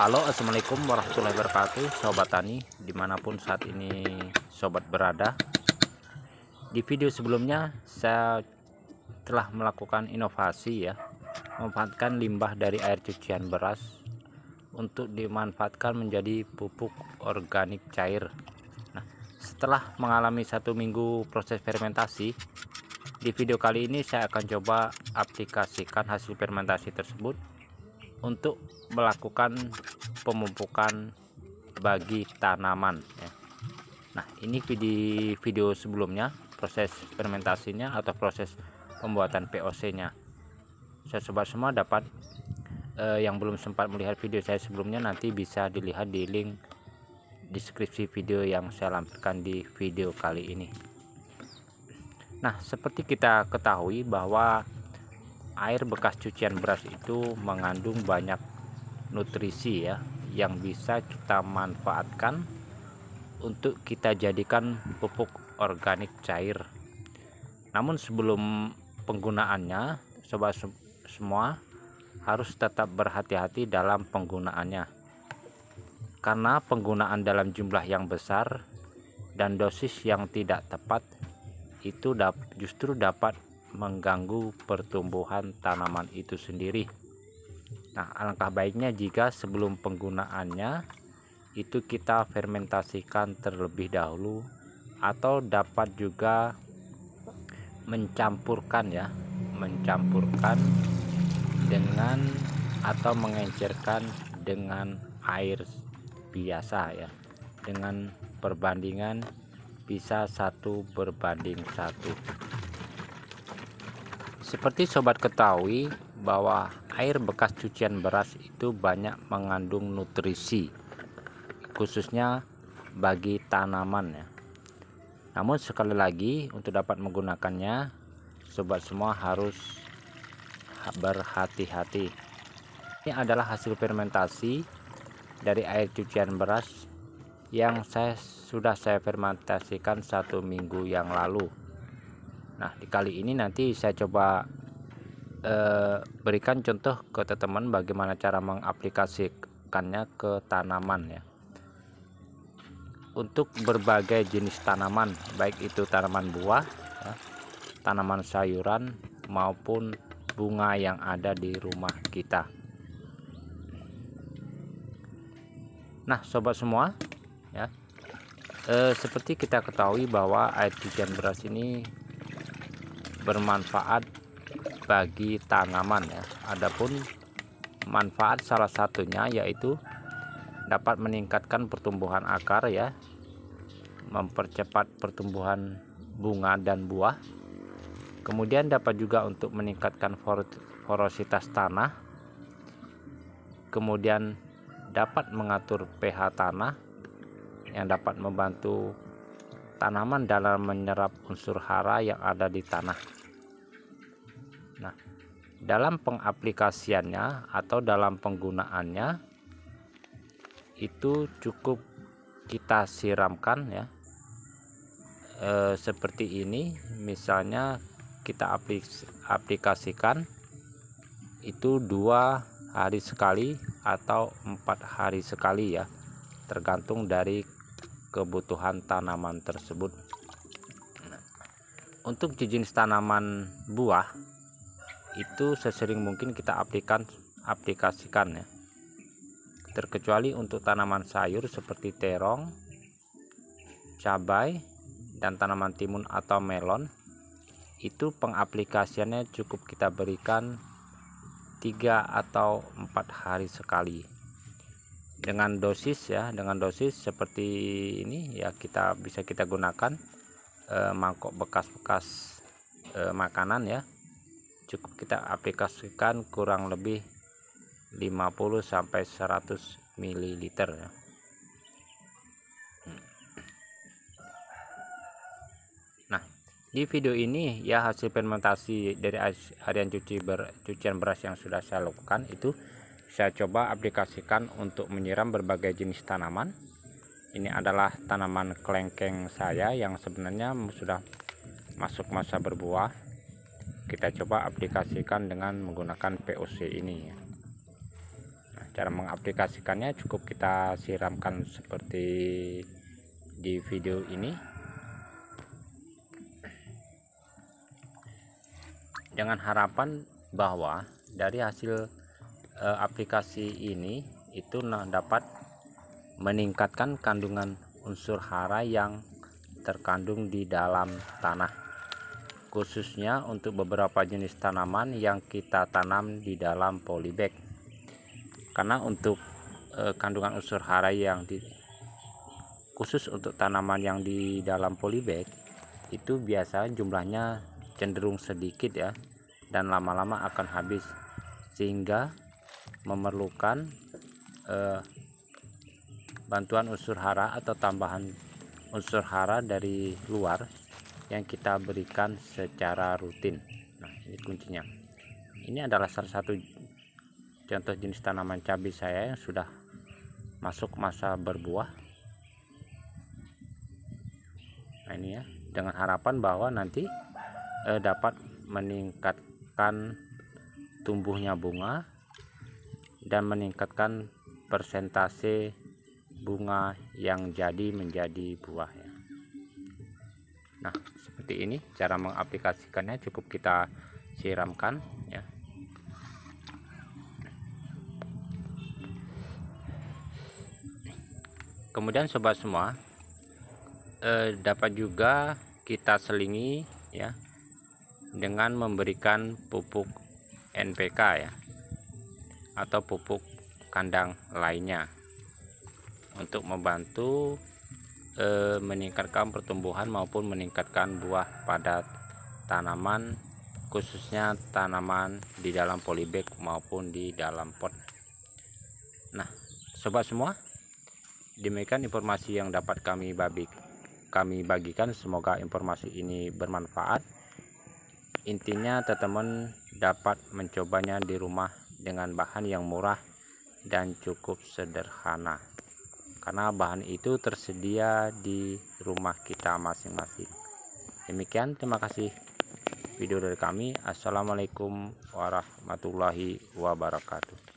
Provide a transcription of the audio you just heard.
Halo assalamualaikum warahmatullahi wabarakatuh sobat tani dimanapun saat ini sobat berada di video sebelumnya saya telah melakukan inovasi ya memanfaatkan limbah dari air cucian beras untuk dimanfaatkan menjadi pupuk organik cair nah setelah mengalami satu minggu proses fermentasi di video kali ini saya akan coba aplikasikan hasil fermentasi tersebut untuk melakukan pemupukan bagi tanaman ya. Nah ini di video sebelumnya proses fermentasinya atau proses pembuatan POC nya saya sobat semua dapat eh, yang belum sempat melihat video saya sebelumnya nanti bisa dilihat di link deskripsi video yang saya lampirkan di video kali ini Nah seperti kita ketahui bahwa air bekas cucian beras itu mengandung banyak nutrisi ya yang bisa kita manfaatkan untuk kita jadikan pupuk organik cair. Namun sebelum penggunaannya, sobat semua harus tetap berhati-hati dalam penggunaannya. Karena penggunaan dalam jumlah yang besar dan dosis yang tidak tepat itu justru dapat mengganggu pertumbuhan tanaman itu sendiri. Nah, alangkah baiknya jika sebelum penggunaannya itu kita fermentasikan terlebih dahulu atau dapat juga mencampurkan ya, mencampurkan dengan atau mengencerkan dengan air biasa ya. Dengan perbandingan bisa satu berbanding satu seperti sobat ketahui bahwa air bekas cucian beras itu banyak mengandung nutrisi khususnya bagi tanaman ya. Namun sekali lagi untuk dapat menggunakannya sobat semua harus berhati-hati. Ini adalah hasil fermentasi dari air cucian beras yang saya sudah saya fermentasikan satu minggu yang lalu Nah, di kali ini nanti saya coba eh, berikan contoh ke teman-teman bagaimana cara mengaplikasikannya ke tanaman ya. Untuk berbagai jenis tanaman, baik itu tanaman buah, ya, tanaman sayuran maupun bunga yang ada di rumah kita. Nah, sobat semua, ya. Eh, seperti kita ketahui bahwa air cucian beras ini bermanfaat bagi tanaman ya. Adapun manfaat salah satunya yaitu dapat meningkatkan pertumbuhan akar ya, mempercepat pertumbuhan bunga dan buah. Kemudian dapat juga untuk meningkatkan porositas tanah. Kemudian dapat mengatur pH tanah yang dapat membantu tanaman dalam menyerap unsur hara yang ada di tanah. Nah, dalam pengaplikasiannya atau dalam penggunaannya itu cukup kita siramkan ya e, seperti ini misalnya kita aplikas aplikasikan itu dua hari sekali atau empat hari sekali ya tergantung dari kebutuhan tanaman tersebut. Nah, untuk jenis tanaman buah itu sesering mungkin kita aplikan aplikasikan ya. Terkecuali untuk tanaman sayur seperti terong, cabai, dan tanaman timun atau melon itu pengaplikasiannya cukup kita berikan tiga atau empat hari sekali dengan dosis ya dengan dosis seperti ini ya kita bisa kita gunakan e, mangkok bekas-bekas e, makanan ya cukup kita aplikasikan kurang lebih 50 sampai 100 ml ya. Nah, di video ini ya hasil fermentasi dari harian cuci ber, cucian beras yang sudah saya lakukan itu saya coba aplikasikan untuk menyiram berbagai jenis tanaman ini adalah tanaman kelengkeng saya yang sebenarnya sudah masuk masa berbuah kita coba aplikasikan dengan menggunakan POC ini nah, cara mengaplikasikannya cukup kita siramkan seperti di video ini dengan harapan bahwa dari hasil Eh, aplikasi ini itu nah dapat meningkatkan kandungan unsur hara yang terkandung di dalam tanah khususnya untuk beberapa jenis tanaman yang kita tanam di dalam polybag karena untuk e, kandungan unsur hara yang di, khusus untuk tanaman yang di dalam polybag itu biasa jumlahnya cenderung sedikit ya dan lama-lama akan habis sehingga memerlukan eh, bantuan unsur hara atau tambahan unsur hara dari luar yang kita berikan secara rutin nah ini kuncinya ini adalah salah satu contoh jenis tanaman cabai saya yang sudah masuk masa berbuah nah ini ya dengan harapan bahwa nanti eh, dapat meningkatkan tumbuhnya bunga dan meningkatkan persentase bunga yang jadi menjadi buah ya. Nah, seperti ini cara mengaplikasikannya cukup kita siramkan ya. Kemudian sobat semua eh, dapat juga kita selingi ya dengan memberikan pupuk NPK ya atau pupuk kandang lainnya untuk membantu e, meningkatkan pertumbuhan maupun meningkatkan buah pada tanaman khususnya tanaman di dalam polybag maupun di dalam pot nah sobat semua demikian informasi yang dapat kami babik kami bagikan semoga informasi ini bermanfaat intinya teman-teman dapat mencobanya di rumah dengan bahan yang murah dan cukup sederhana karena bahan itu tersedia di rumah kita masing-masing demikian terima kasih video dari kami assalamualaikum warahmatullahi wabarakatuh